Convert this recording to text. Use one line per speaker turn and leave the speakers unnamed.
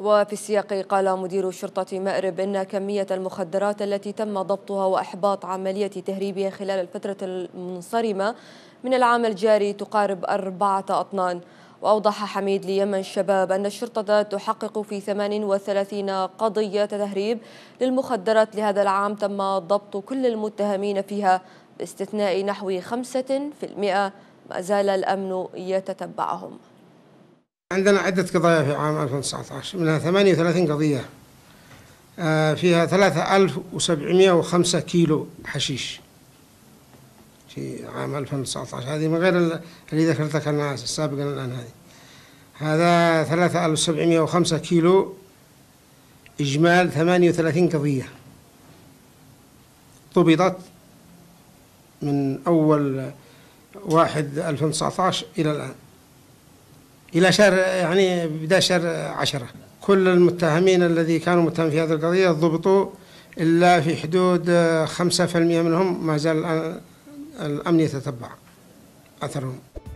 وفي السياق قال مدير شرطة مأرب إن كمية المخدرات التي تم ضبطها وإحباط عملية تهريبها خلال الفترة المنصرمة من العام الجاري تقارب أربعة أطنان وأوضح حميد ليمن الشباب أن الشرطة تحقق في 38 قضية تهريب للمخدرات لهذا العام تم ضبط كل المتهمين فيها باستثناء نحو 5% ما زال الأمن يتتبعهم
عندنا عدة قضايا في عام 2019 منها 38 قضية آه، فيها 3705 كيلو حشيش في عام 2019 هذه من غير اللي ذكرتك أنا سابقا الآن هذه هذا 3705 كيلو إجمال 38 قضية ضبطت من أول واحد 2019 إلى الآن إلى شهر يعني بداية شهر عشرة كل المتهمين الذي كانوا متهمين في هذه القضية ضبطوا إلا في حدود خمسة في المئة منهم ما زال الأمن يتتبع أثرهم